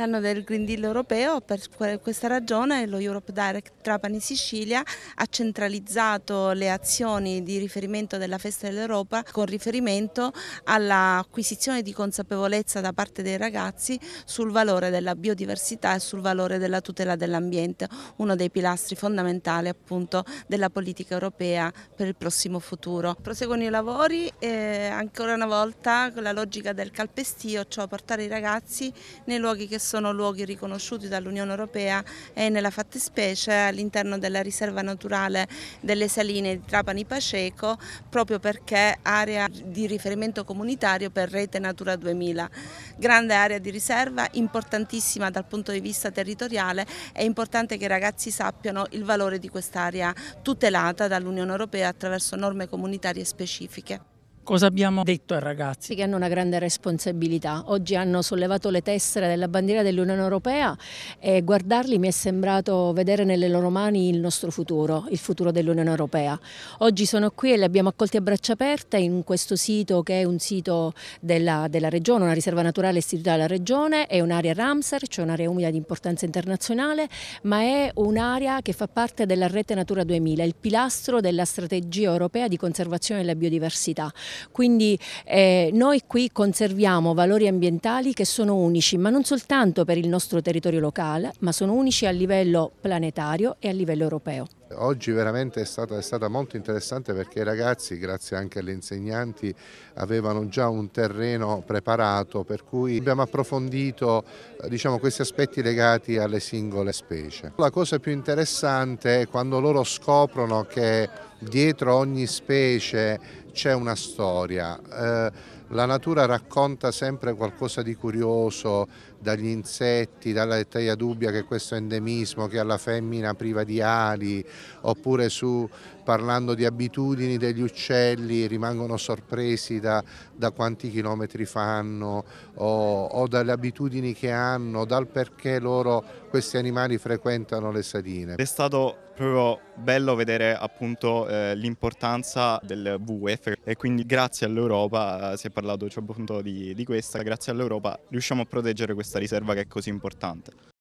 l'anno del Green Deal europeo, per questa ragione lo Europe Direct Trapani Sicilia ha centralizzato le azioni di riferimento della Festa dell'Europa con riferimento all'acquisizione di consapevolezza da parte dei ragazzi sul valore della biodiversità e sul valore della tutela dell'ambiente, uno dei pilastri fondamentali appunto della politica europea per il prossimo futuro. Proseguono i lavori e ancora una volta con la logica del calpestio, cioè portare i ragazzi nei luoghi che sono sono luoghi riconosciuti dall'Unione Europea e nella fattispecie all'interno della riserva naturale delle saline di Trapani Paceco proprio perché area di riferimento comunitario per Rete Natura 2000. Grande area di riserva, importantissima dal punto di vista territoriale, è importante che i ragazzi sappiano il valore di quest'area tutelata dall'Unione Europea attraverso norme comunitarie specifiche. Cosa abbiamo detto ai ragazzi? Che hanno una grande responsabilità. Oggi hanno sollevato le tessere della bandiera dell'Unione Europea e guardarli mi è sembrato vedere nelle loro mani il nostro futuro, il futuro dell'Unione Europea. Oggi sono qui e li abbiamo accolti a braccia aperte in questo sito che è un sito della, della regione, una riserva naturale istituita dalla regione, è un'area Ramsar, cioè un'area umida di importanza internazionale, ma è un'area che fa parte della rete Natura 2000, il pilastro della strategia europea di conservazione della biodiversità. Quindi eh, noi qui conserviamo valori ambientali che sono unici, ma non soltanto per il nostro territorio locale, ma sono unici a livello planetario e a livello europeo. Oggi veramente è stata, è stata, molto interessante perché i ragazzi, grazie anche agli insegnanti, avevano già un terreno preparato per cui abbiamo approfondito eh, diciamo, questi aspetti legati alle singole specie. La cosa più interessante è quando loro scoprono che dietro ogni specie c'è una storia. Eh, la natura racconta sempre qualcosa di curioso, dagli insetti, dalla teia dubbia che questo è endemismo, che ha la femmina priva di ali, oppure su, parlando di abitudini degli uccelli, rimangono sorpresi da, da quanti chilometri fanno o, o dalle abitudini che hanno, dal perché loro, questi animali frequentano le saline. È stato proprio bello vedere appunto eh, l'importanza del WWF WWF e quindi grazie all'Europa, eh, si è parlato cioè, appunto di, di questa, grazie all'Europa riusciamo a proteggere questa riserva che è così importante.